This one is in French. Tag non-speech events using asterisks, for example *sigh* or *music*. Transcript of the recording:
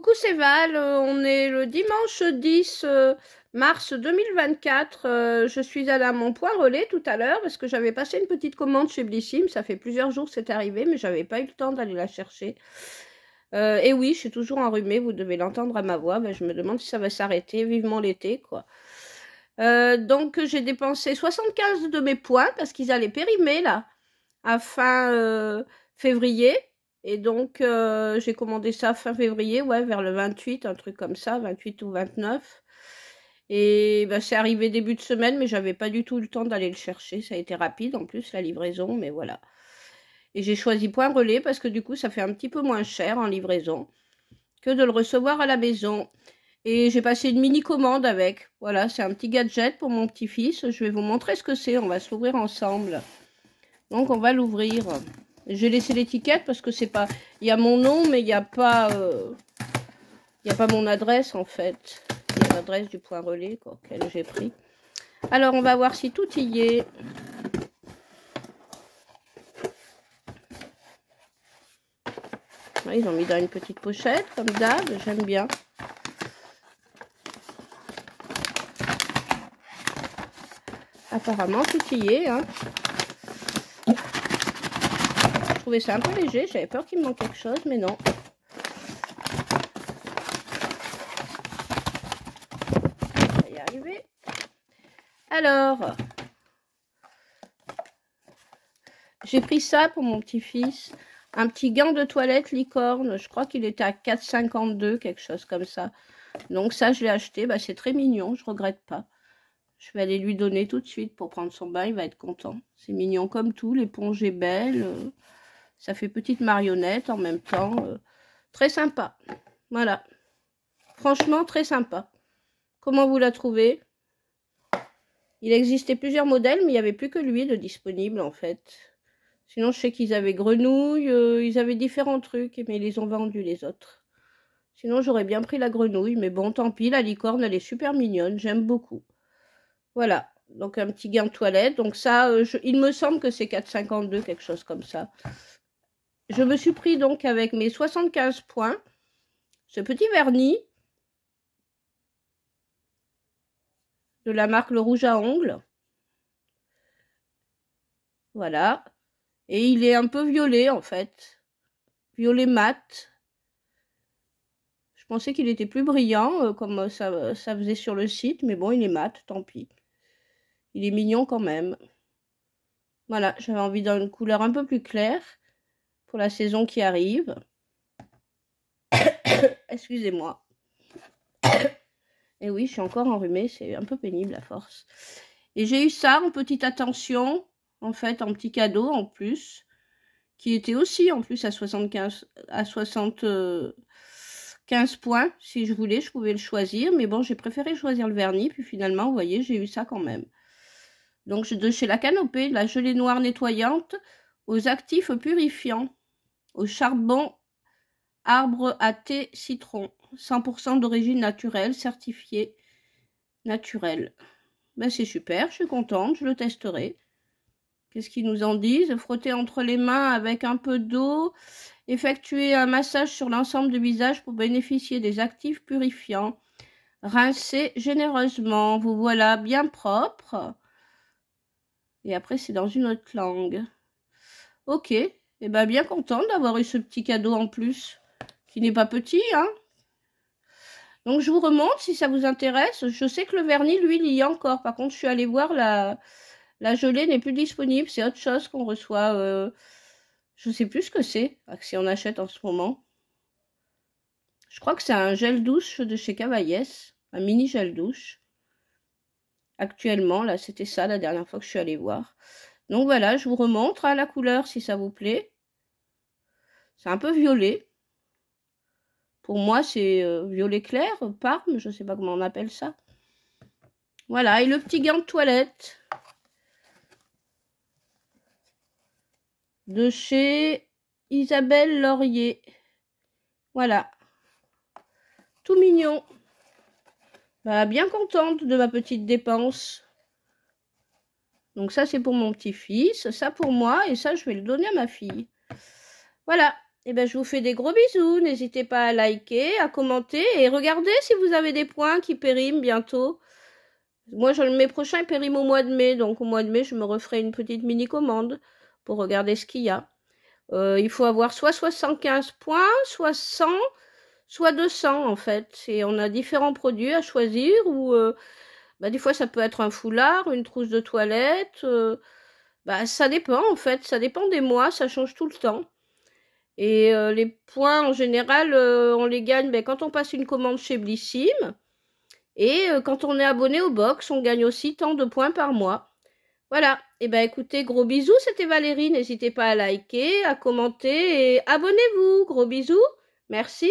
Coucou c'est Val, euh, on est le dimanche 10 euh, mars 2024. Euh, je suis allée à mon point relais tout à l'heure parce que j'avais passé une petite commande chez Blissim. Ça fait plusieurs jours que c'est arrivé mais j'avais pas eu le temps d'aller la chercher. et oui, je suis toujours enrhumée, vous devez l'entendre à ma voix. Ben, je me demande si ça va s'arrêter, vivement l'été quoi. donc j'ai dépensé 75 de mes points parce qu'ils allaient périmer là à fin février. Et donc, euh, j'ai commandé ça fin février, ouais, vers le 28, un truc comme ça, 28 ou 29. Et bah, c'est arrivé début de semaine, mais j'avais pas du tout le temps d'aller le chercher. Ça a été rapide en plus, la livraison, mais voilà. Et j'ai choisi point relais parce que du coup, ça fait un petit peu moins cher en livraison que de le recevoir à la maison. Et j'ai passé une mini commande avec. Voilà, c'est un petit gadget pour mon petit-fils. Je vais vous montrer ce que c'est. On va s'ouvrir ensemble. Donc, on va l'ouvrir. J'ai laissé l'étiquette parce que c'est pas... Il y a mon nom, mais il n'y a pas... Euh, il n'y a pas mon adresse, en fait. L'adresse du point relais quoi, auquel j'ai pris. Alors, on va voir si tout y est. ils ont mis dans une petite pochette, comme d'hab. J'aime bien. Apparemment, tout y est. Hein trouvais ça un peu léger. J'avais peur qu'il me manque quelque chose, mais non. On va y Alors, j'ai pris ça pour mon petit-fils. Un petit gant de toilette licorne. Je crois qu'il était à 4,52, quelque chose comme ça. Donc ça, je l'ai acheté. Bah, c'est très mignon, je regrette pas. Je vais aller lui donner tout de suite pour prendre son bain. Il va être content. C'est mignon comme tout. L'éponge est belle. Euh, ça fait petite marionnette en même temps. Euh, très sympa. Voilà. Franchement, très sympa. Comment vous la trouvez Il existait plusieurs modèles, mais il n'y avait plus que lui de disponible, en fait. Sinon, je sais qu'ils avaient grenouille, euh, ils avaient différents trucs, mais ils les ont vendus, les autres. Sinon, j'aurais bien pris la grenouille, mais bon, tant pis, la licorne, elle est super mignonne, j'aime beaucoup. Voilà, donc un petit gain de toilette. Donc ça, euh, il me semble que c'est 4,52, quelque chose comme ça je me suis pris donc avec mes 75 points ce petit vernis de la marque le rouge à ongles. Voilà. Et il est un peu violet en fait. Violet mat. Je pensais qu'il était plus brillant euh, comme ça, ça faisait sur le site, mais bon, il est mat, tant pis. Il est mignon quand même. Voilà, j'avais envie d'une couleur un peu plus claire la saison qui arrive. *coughs* Excusez-moi. *coughs* Et oui, je suis encore enrhumée, c'est un peu pénible à force. Et j'ai eu ça en petite attention, en fait, en petit cadeau en plus, qui était aussi en plus à 75 à 75 points. Si je voulais, je pouvais le choisir, mais bon, j'ai préféré choisir le vernis, puis finalement, vous voyez, j'ai eu ça quand même. Donc, de chez la canopée, la gelée noire nettoyante aux actifs purifiants au charbon, arbre à thé, citron. 100% d'origine naturelle, certifié naturel. Ben c'est super, je suis contente, je le testerai. Qu'est-ce qu'ils nous en disent Frotter entre les mains avec un peu d'eau, effectuer un massage sur l'ensemble du visage pour bénéficier des actifs purifiants. Rincer généreusement, vous voilà bien propre. Et après, c'est dans une autre langue. Ok, et eh ben, bien, bien contente d'avoir eu ce petit cadeau en plus, qui n'est pas petit, hein. Donc, je vous remonte si ça vous intéresse. Je sais que le vernis, lui, il y a encore. Par contre, je suis allée voir, la, la gelée n'est plus disponible. C'est autre chose qu'on reçoit. Je euh, Je sais plus ce que c'est, ah, si on achète en ce moment. Je crois que c'est un gel douche de chez Cavaillès, un mini gel douche. Actuellement, là, c'était ça la dernière fois que je suis allée voir. Donc voilà, je vous remonte à hein, la couleur si ça vous plaît. C'est un peu violet. Pour moi, c'est euh, violet clair, parme, je ne sais pas comment on appelle ça. Voilà, et le petit gant de toilette. De chez Isabelle Laurier. Voilà. Tout mignon. Bah, bien contente de ma petite dépense. Donc ça, c'est pour mon petit-fils, ça pour moi, et ça, je vais le donner à ma fille. Voilà et eh ben, je vous fais des gros bisous. N'hésitez pas à liker, à commenter et regardez si vous avez des points qui périment bientôt. Moi, je, le mets prochain, il périme au mois de mai. Donc, au mois de mai, je me referai une petite mini-commande pour regarder ce qu'il y a. Euh, il faut avoir soit 75 points, soit 100, soit 200 en fait. Et on a différents produits à choisir ou euh, bah, des fois ça peut être un foulard, une trousse de toilette. Euh, bah, ça dépend en fait, ça dépend des mois, ça change tout le temps. Et euh, les points, en général, euh, on les gagne ben, quand on passe une commande chez Blissim. Et euh, quand on est abonné au box, on gagne aussi tant de points par mois. Voilà. Et eh ben écoutez, gros bisous, c'était Valérie. N'hésitez pas à liker, à commenter et abonnez-vous. Gros bisous. Merci.